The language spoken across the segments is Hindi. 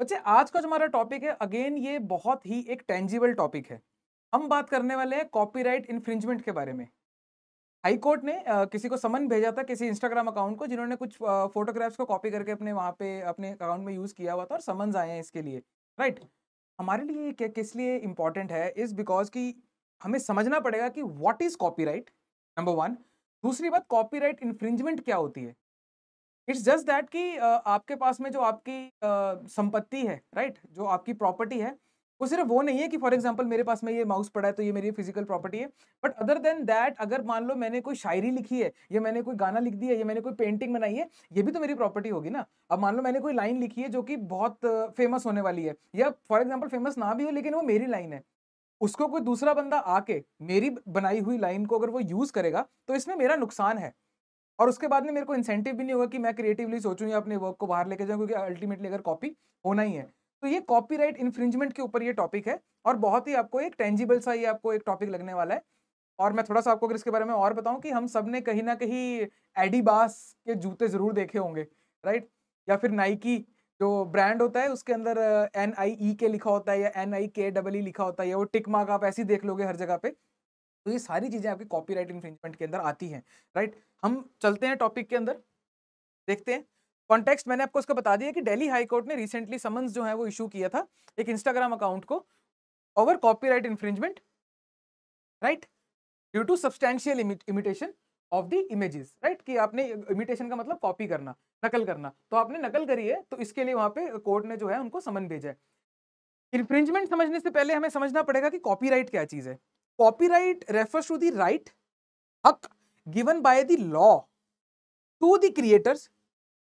बच्चे आज का जो हमारा टॉपिक है अगेन ये बहुत ही एक टेंजिबल टॉपिक है हम बात करने वाले हैं कॉपीराइट इन्फ्रिंजमेंट के बारे में हाई कोर्ट ने आ, किसी को समन भेजा था किसी इंस्टाग्राम अकाउंट को जिन्होंने कुछ फोटोग्राफ्स को कॉपी करके अपने वहाँ पे अपने अकाउंट में यूज़ किया हुआ था और समन्स आए हैं इसके लिए राइट हमारे लिए क्या किस लिए इम्पॉर्टेंट है इज़ बिकॉज कि हमें समझना पड़ेगा कि what is copy number one दूसरी बात कॉपी इन्फ्रिंजमेंट क्या होती है इट्स जस्ट दैट कि आपके पास में जो आपकी संपत्ति है राइट right? जो आपकी प्रॉपर्टी है वो सिर्फ वो नहीं है कि फॉर एग्जाम्पल मेरे पास में ये माउस पड़ा है तो ये मेरी फिजिकल प्रॉपर्टी है बट अदर देन दैट अगर मान लो मैंने कोई शायरी लिखी है या मैंने कोई गाना लिख दिया है या मैंने कोई पेंटिंग बनाई है ये भी तो मेरी प्रॉपर्टी होगी ना अब मान लो मैंने कोई लाइन लिखी है जो कि बहुत फेमस होने वाली है या फॉर एग्जाम्पल फेमस ना भी हो लेकिन वो मेरी लाइन है उसको कोई दूसरा बंदा आके मेरी बनाई हुई लाइन को अगर वो यूज़ करेगा तो इसमें मेरा नुकसान है और उसके बाद में मेरे को इंसेंटिव भी नहीं होगा कि मैं क्रिएटिवली सोचूं या अपने वर्क को बाहर लेके जाऊं क्योंकि अल्टीमेटली अगर कॉपी होना ही है तो ये कॉपीराइट इन्फ्रिंजमेंट के ऊपर ये टॉपिक है और बहुत ही आपको एक टेंजिबल सा ये आपको एक टॉपिक लगने वाला है और मैं थोड़ा सा आपको अगर इसके बारे में और बताऊँ कि हम सब ने कहीं ना कहीं एडिबास के जूते ज़रूर देखे होंगे राइट या फिर नाइकी जो ब्रांड होता है उसके अंदर एन आई ई के लिखा होता है या एन आई के डबल ई लिखा होता है या वो टिक मार्क आप ऐसे ही देख लोगे हर जगह पे तो ये सारी चीज़ें आपकी कॉपीराइट इन्फ्रिंजमेंट के अंदर आती हैं राइट हम चलते हैं टॉपिक के अंदर देखते हैं कॉन्टेक्स्ट मैंने आपको उसका बता दिया कि दिल्ली हाई कोर्ट ने रिसेंटली समन्स जो है वो इशू किया था एक इंस्टाग्राम अकाउंट को over copyright infringement right due to substantial imitation of the images right कि आपने इमिटेशन का मतलब कॉपी करना नकल करना तो आपने नकल करी है तो इसके लिए वहां पे कोर्ट ने जो है उनको समन भेजा है इन्फ्रिंजमेंट समझने से पहले हमें समझना पड़ेगा कि कॉपीराइट क्या चीज़ है copyright refers to the right हक given by the law to the creators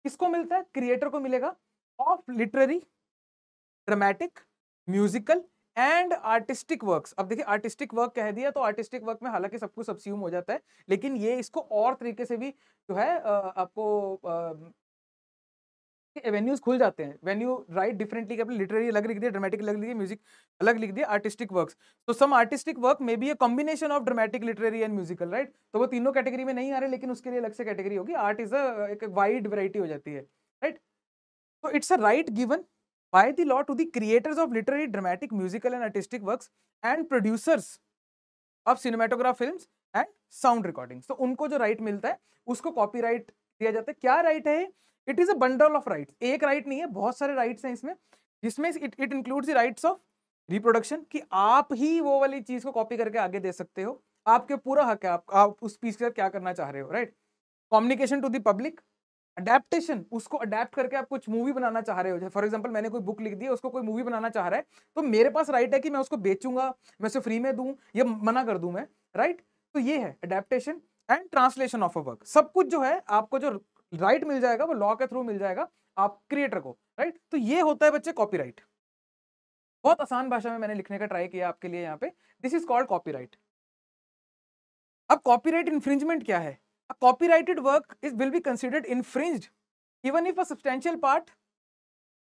किसको मिलता है क्रिएटर को मिलेगा of literary dramatic musical and artistic works अब देखिए आर्टिस्टिक वर्क कह दिया तो आर्टिस्टिक वर्क में हालांकि सब कुछ सब्स्यूम हो जाता है लेकिन ये इसको और तरीके से भी जो है आपको वेन्यूज खुल जाते हैं वेन्यू राइट डिफरेंटली आपने लिटरेरी अलग लिख दिया ड्रामेटिक अलग लिख दिया म्यूजिक अलग लिख दिया आर्टिस्टिक वर्क्स तो some artistic work may be a combination of dramatic literary and musical right तो वो तीनों कैटेगरी में नहीं आ रहे लेकिन उसके लिए अलग से कैटेगरी होगी आर्ट इज एक वाइड वेराइटी हो जाती है राइट तो it's a right given by the law to the creators of literary dramatic musical and artistic work and producers of cinematograph film and sound recordings तो उनको जो राइट मिलता है उसको कॉपीराइट दिया जाता है क्या राइट है it is a bundle of right एक राइट नहीं है बहुत सारे राइट हैं इसमें जिसमें it it includes rights of reproduction कि आप ही वो वाली चीज को कॉपी करके आगे दे सकते हो आपके पूरा हक है आप, आप उस पीस के साथ क्या करना चाह रहे हो right communication to the public adaptation उसको अडेप्ट करके आप कुछ मूवी बनाना चाह रहे हो जैसे फॉर एग्जाम्पल मैंने कोई बुक लिख दी उसको कोई मूवी बनाना चाह रहा है तो मेरे पास राइट right है कि मैं उसको बेचूंगा मैं उसे फ्री में दूं या मना कर दूं मैं राइट right? तो ये है adaptation and translation of a work सब कुछ जो है आपको जो राइट right मिल जाएगा वो लॉ के थ्रू मिल जाएगा आप क्रिएटर को राइट right? तो ये होता है बच्चे कॉपीराइट बहुत आसान भाषा में मैंने लिखने का ट्राई किया आपके लिए यहाँ पे दिस इज कॉल्ड कॉपीराइट अब कॉपीराइट इन्फ्रिंजमेंट क्या है copyrighted work is will be considered infringed even if substantial part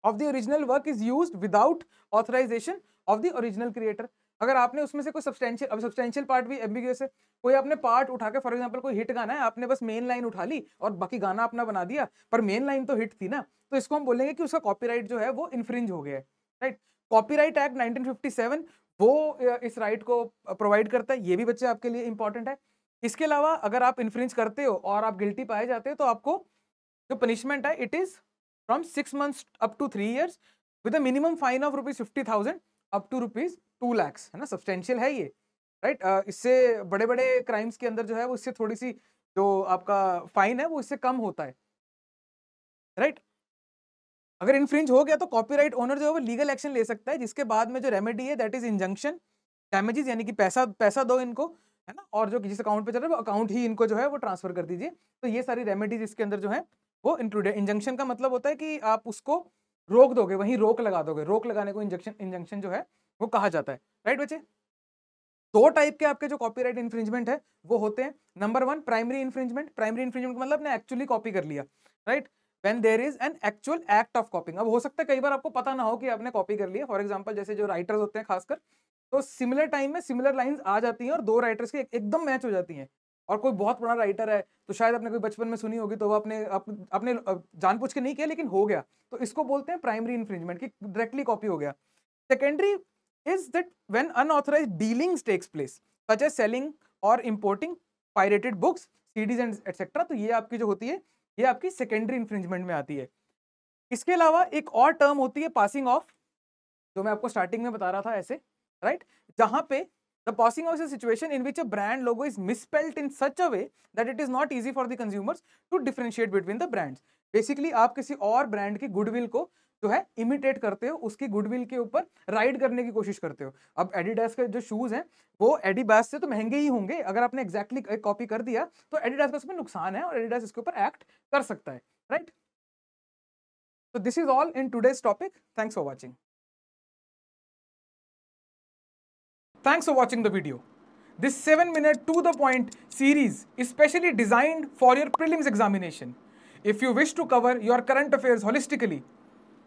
of the original work is use without authorisation of the original creator अगर आपने उसमें से कोई सब्सटेंशियल अब सब्सटेंशियल पार्ट भी एम्बिगुअस है कोई आपने पार्ट उठा के फॉर एग्जांपल कोई हिट गाना है आपने बस मेन लाइन उठा ली और बाकी गाना अपना बना दिया पर मेन लाइन तो हिट थी ना तो इसको हम बोलेंगे कि उसका कॉपीराइट जो है वो इन्फ्रिंज हो गया है राइट कॉपीराइट एक्ट नाइनटीन वो इस राइट को प्रोवाइड करता है ये भी बच्चे आपके लिए इंपॉर्टेंट है इसके अलावा अगर आप इन्फ्रिंज करते हो और आप गिल्टी पाए जाते हो तो आपको जो पनिशमेंट है it is from six months up to three years with a minimum fine of rupees fifty thousand up to rupees two lakhs है ना सब्सटेंशियल है ये राइट right? इससे बड़े बड़े क्राइम्स के अंदर जो है वो इससे थोड़ी सी जो आपका फाइन है वो इससे कम होता है राइट right? अगर इन्फ्रिंज हो गया तो कॉपीराइट ओनर जो है वो लीगल एक्शन ले सकता है जिसके बाद में जो रेमेडी है दैट इज इंजंक्शन डैमेजेस यानी कि पैसा पैसा दो इनको है ना और जो जिस अकाउंट पे चल रहा है वो अकाउंट ही इनको जो है वो ट्रांसफर कर दीजिए तो ये सारी रेमेडीज इसके अंदर जो है वो इंक्लूडेड इंजंक्शन का मतलब होता है कि आप उसको रोक दोगे वहीं रोक लगा दोगे रोक लगाने को इंजेक्शन इंजंक्शन जो है वो कहा जाता है राइट बच्चे दो टाइप के आपके जो कॉपीराइट इन्फ्रिंजमेंट है वो होते हैं number one primary infringement primary infringement मतलब आपने एक्चुअली कॉपी कर लिया right when there is an actual act of copying अब हो सकता है कई बार आपको पता ना हो कि आपने कॉपी कर लिया फॉर एग्जाम्पल जैसे जो राइटर्स होते हैं खासकर तो सिमिलर टाइम में सिमिलर लाइन आ जाती हैं और दो राइटर्स की एकदम मैच हो जाती हैं और कोई बहुत बड़ा राइटर है तो शायद आपने कोई बचपन में सुनी होगी तो वो अपने अप, अपने जानबूझ के नहीं किया लेकिन हो गया तो इसको बोलते हैं प्राइमरी इन्फ्रिंजमेंट की डायरेक्टली कॉपी हो गया secondary is that when unauthorized dealings takes place such as selling or importing pirated books CDs and etcetera तो ये आपकी जो होती है ये आपकी सेकेंडरी इन्फ्रिंजमेंट में आती है इसके अलावा एक और टर्म होती है पासिंग ऑफ जो मैं आपको स्टार्टिंग में बता रहा था ऐसे राइट जहाँ पे the passing off situation in which a brand logo is misspelt in such a way that it is not easy for the consumers to differentiate between the brands basically आप किसी और ब्रांड की गुडविल को जो है इमिटेट करते हो उसकी गुडविल के ऊपर राइड करने की कोशिश करते हो अब एडिडास का जो शूज है वो एडिडास से तो महंगे ही होंगे अगर आपने एक्जैक्टली exactly कॉपी कर दिया तो एडिडास का उसमें नुकसान है और एडिडास इसके ऊपर एक्ट कर सकता है राइट तो this is all in today's topic thanks for watching thanks for watching the video this seven minute to the point series specially designed for your prelims examination if you wish to cover your current affairs holistically